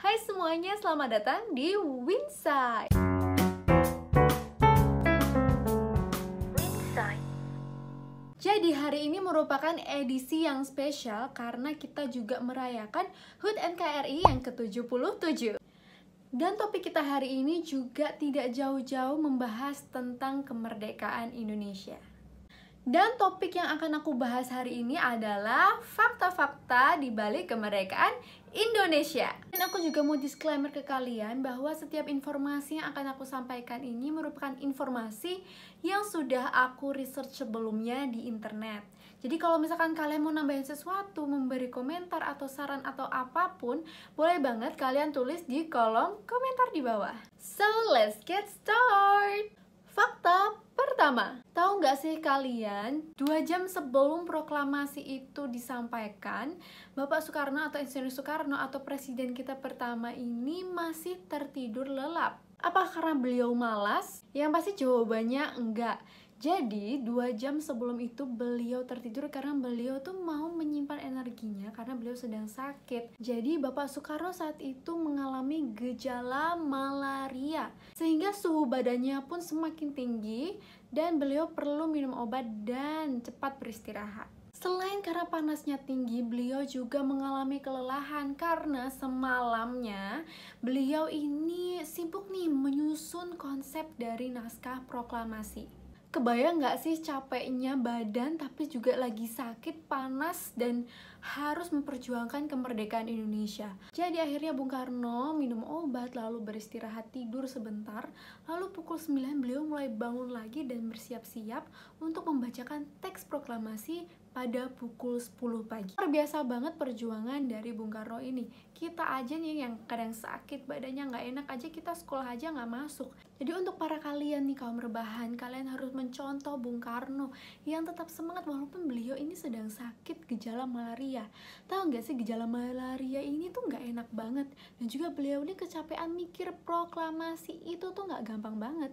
Hai semuanya, selamat datang di Winside. Winside. Jadi hari ini merupakan edisi yang spesial karena kita juga merayakan HUT NKRI yang ke-77. Dan topik kita hari ini juga tidak jauh-jauh membahas tentang kemerdekaan Indonesia. Dan topik yang akan aku bahas hari ini adalah fakta-fakta di balik kemerdekaan Indonesia. Dan aku juga mau disclaimer ke kalian bahwa setiap informasi yang akan aku sampaikan ini merupakan informasi yang sudah aku research sebelumnya di internet. Jadi kalau misalkan kalian mau nambahin sesuatu, memberi komentar atau saran atau apapun, boleh banget kalian tulis di kolom komentar di bawah. So, let's get started. Fakta Pertama, tahu nggak sih kalian, dua jam sebelum proklamasi itu disampaikan, Bapak Soekarno atau Insinyur Soekarno atau Presiden kita pertama ini masih tertidur lelap. Apa karena beliau malas? Yang pasti jawabannya enggak. Jadi dua jam sebelum itu beliau tertidur karena beliau tuh mau menyimpan energinya karena beliau sedang sakit. Jadi Bapak Soekarno saat itu mengalami gejala malaria sehingga suhu badannya pun semakin tinggi dan beliau perlu minum obat dan cepat beristirahat. Selain karena panasnya tinggi, beliau juga mengalami kelelahan karena semalamnya beliau ini sibuk nih menyusun konsep dari naskah proklamasi kebayang nggak sih capeknya badan tapi juga lagi sakit panas dan harus memperjuangkan kemerdekaan Indonesia. Jadi akhirnya Bung Karno minum obat, lalu beristirahat tidur sebentar, lalu pukul 9 beliau mulai bangun lagi dan bersiap-siap untuk membacakan teks proklamasi pada pukul 10 pagi. Luar biasa banget perjuangan dari Bung Karno ini. Kita aja nih yang kadang sakit badannya nggak enak aja kita sekolah aja nggak masuk. Jadi untuk para kalian nih kaum rebahan, kalian harus mencontoh Bung Karno yang tetap semangat walaupun beliau ini sedang sakit gejala malaria malaria. Tahu nggak sih gejala malaria ini tuh nggak enak banget. Dan juga beliau ini kecapean mikir proklamasi itu tuh nggak gampang banget.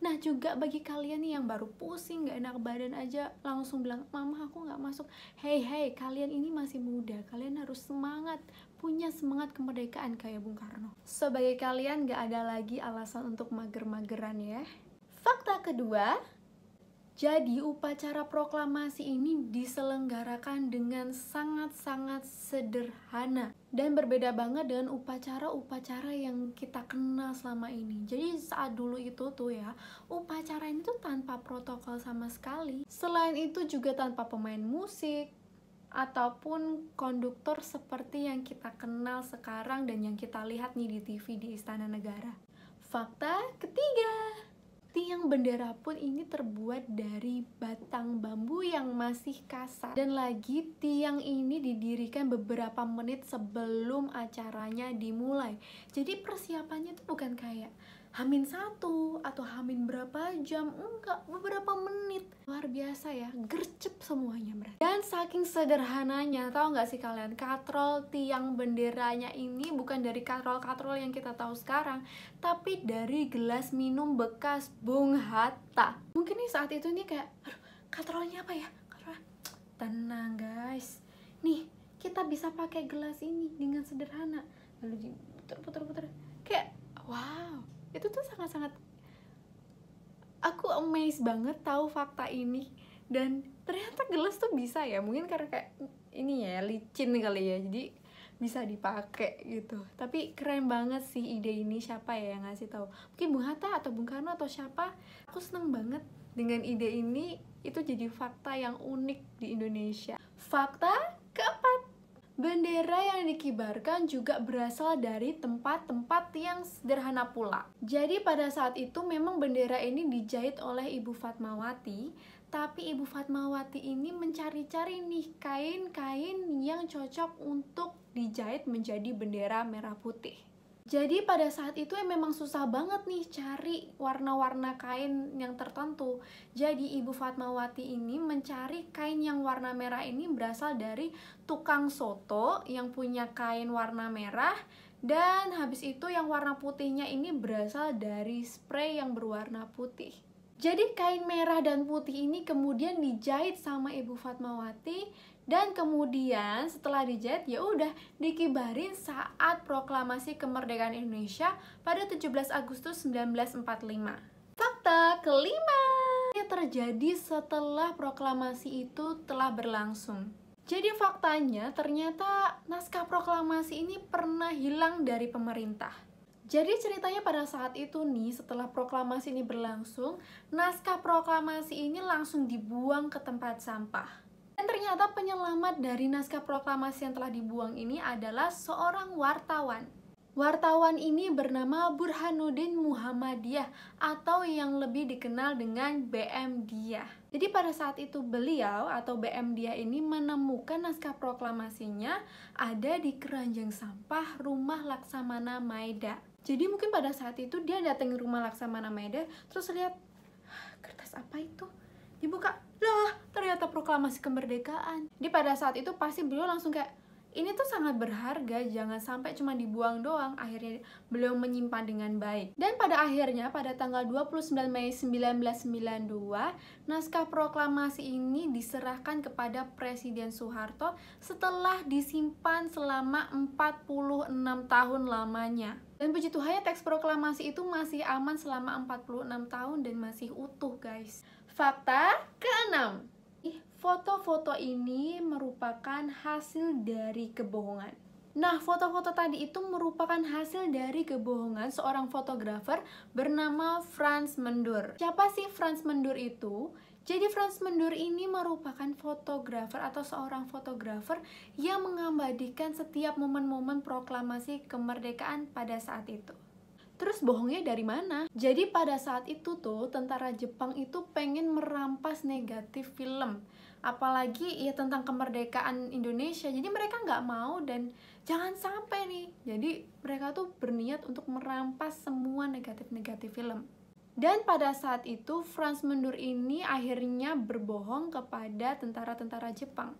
Nah juga bagi kalian nih yang baru pusing nggak enak badan aja langsung bilang mama aku nggak masuk Hei hei kalian ini masih muda kalian harus semangat punya semangat kemerdekaan kayak Bung Karno Sebagai kalian nggak ada lagi alasan untuk mager-mageran ya Fakta kedua jadi upacara proklamasi ini diselenggarakan dengan sangat-sangat sederhana dan berbeda banget dengan upacara-upacara yang kita kenal selama ini. Jadi saat dulu itu tuh ya, upacara ini tuh tanpa protokol sama sekali. Selain itu juga tanpa pemain musik, ataupun konduktor seperti yang kita kenal sekarang dan yang kita lihat nih di TV di Istana Negara. Fakta ketiga. Tiang bendera pun ini terbuat dari batang bambu yang masih kasar. Dan lagi tiang ini didirikan beberapa menit sebelum acaranya dimulai. Jadi persiapannya itu bukan kayak hamin satu atau hamin berapa jam enggak beberapa menit luar biasa ya gercep semuanya mereka dan saking sederhananya tahu nggak sih kalian katrol tiang benderanya ini bukan dari katrol-katrol yang kita tahu sekarang tapi dari gelas minum bekas Bung Hatta mungkin nih saat itu nih kayak aduh katrolnya apa ya katrol tenang guys nih kita bisa pakai gelas ini dengan sederhana lalu putar puter putar itu tuh sangat-sangat aku amazed banget tahu fakta ini dan ternyata gelas tuh bisa ya mungkin karena kayak ini ya licin kali ya jadi bisa dipakai gitu tapi keren banget sih ide ini siapa ya yang ngasih tahu mungkin Bung Hatta atau Bung Karno atau siapa aku seneng banget dengan ide ini itu jadi fakta yang unik di Indonesia fakta Bendera yang dikibarkan juga berasal dari tempat-tempat yang sederhana pula. Jadi pada saat itu memang bendera ini dijahit oleh Ibu Fatmawati, tapi Ibu Fatmawati ini mencari-cari nih kain-kain yang cocok untuk dijahit menjadi bendera merah putih. Jadi pada saat itu ya memang susah banget nih cari warna-warna kain yang tertentu. Jadi Ibu Fatmawati ini mencari kain yang warna merah ini berasal dari tukang soto yang punya kain warna merah dan habis itu yang warna putihnya ini berasal dari spray yang berwarna putih. Jadi kain merah dan putih ini kemudian dijahit sama Ibu Fatmawati dan kemudian setelah dijahit ya udah dikibarin saat proklamasi kemerdekaan Indonesia pada 17 Agustus 1945. Fakta kelima yang terjadi setelah proklamasi itu telah berlangsung. Jadi faktanya ternyata naskah proklamasi ini pernah hilang dari pemerintah. Jadi ceritanya pada saat itu nih, setelah proklamasi ini berlangsung, naskah proklamasi ini langsung dibuang ke tempat sampah. Dan ternyata penyelamat dari naskah proklamasi yang telah dibuang ini adalah seorang wartawan. Wartawan ini bernama Burhanuddin Muhammadiyah atau yang lebih dikenal dengan BM Diah. Jadi pada saat itu beliau atau BM Diah ini menemukan naskah proklamasinya ada di keranjang sampah rumah Laksamana Maeda jadi mungkin pada saat itu dia datang rumah Laksamana Meda terus lihat kertas apa itu dibuka loh ternyata proklamasi kemerdekaan dia pada saat itu pasti beliau langsung kayak ini tuh sangat berharga, jangan sampai cuma dibuang doang. Akhirnya beliau menyimpan dengan baik. Dan pada akhirnya pada tanggal 29 Mei 1992, naskah proklamasi ini diserahkan kepada Presiden Soeharto setelah disimpan selama 46 tahun lamanya. Dan puji Tuhan ya teks proklamasi itu masih aman selama 46 tahun dan masih utuh guys. Fakta keenam, foto-foto ini merupakan hasil dari kebohongan. Nah, foto-foto tadi itu merupakan hasil dari kebohongan seorang fotografer bernama Franz Mendur. Siapa sih Franz Mendur itu? Jadi Franz Mendur ini merupakan fotografer atau seorang fotografer yang mengabadikan setiap momen-momen proklamasi kemerdekaan pada saat itu. Terus bohongnya dari mana? Jadi pada saat itu tuh tentara Jepang itu pengen merampas negatif film Apalagi ya tentang kemerdekaan Indonesia Jadi mereka nggak mau dan jangan sampai nih Jadi mereka tuh berniat untuk merampas semua negatif-negatif film dan pada saat itu Franz Mundur ini akhirnya berbohong kepada tentara-tentara Jepang.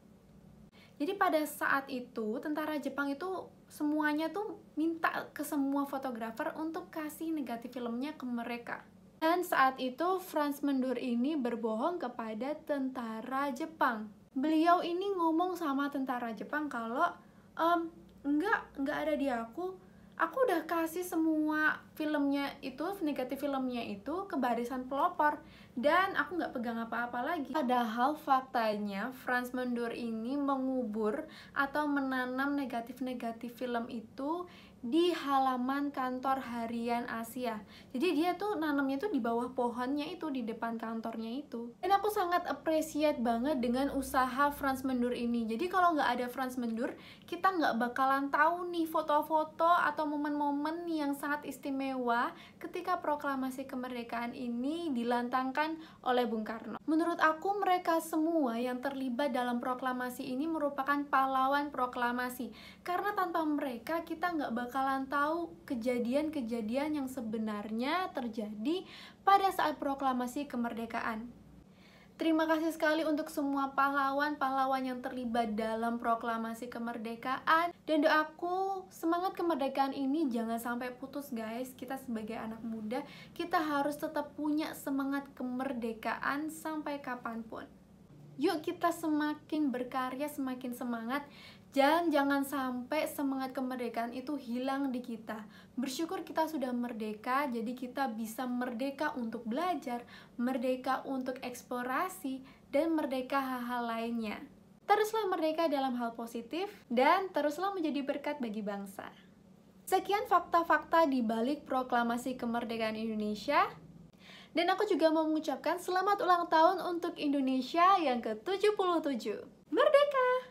Jadi pada saat itu tentara Jepang itu semuanya tuh minta ke semua fotografer untuk kasih negatif filmnya ke mereka. Dan saat itu Franz Mundur ini berbohong kepada tentara Jepang. Beliau ini ngomong sama tentara Jepang kalau um, enggak, enggak ada di aku, aku udah kasih semua filmnya itu negatif filmnya itu ke barisan pelopor dan aku nggak pegang apa-apa lagi padahal faktanya Franz Mundur ini mengubur atau menanam negatif-negatif film itu di halaman kantor harian Asia. Jadi dia tuh nanamnya tuh di bawah pohonnya itu di depan kantornya itu. Dan aku sangat appreciate banget dengan usaha Franz Mendur ini. Jadi kalau nggak ada Franz Mendur, kita nggak bakalan tahu nih foto-foto atau momen-momen yang sangat istimewa ketika proklamasi kemerdekaan ini dilantangkan oleh Bung Karno. Menurut aku mereka semua yang terlibat dalam proklamasi ini merupakan pahlawan proklamasi. Karena tanpa mereka kita nggak bakal bakalan tahu kejadian-kejadian yang sebenarnya terjadi pada saat proklamasi kemerdekaan. Terima kasih sekali untuk semua pahlawan-pahlawan yang terlibat dalam proklamasi kemerdekaan. Dan doaku, semangat kemerdekaan ini jangan sampai putus guys. Kita sebagai anak muda, kita harus tetap punya semangat kemerdekaan sampai kapanpun. Yuk kita semakin berkarya, semakin semangat dan jangan sampai semangat kemerdekaan itu hilang di kita. Bersyukur kita sudah merdeka, jadi kita bisa merdeka untuk belajar, merdeka untuk eksplorasi, dan merdeka hal-hal lainnya. Teruslah merdeka dalam hal positif, dan teruslah menjadi berkat bagi bangsa. Sekian fakta-fakta di balik proklamasi kemerdekaan Indonesia. Dan aku juga mau mengucapkan selamat ulang tahun untuk Indonesia yang ke-77. Merdeka!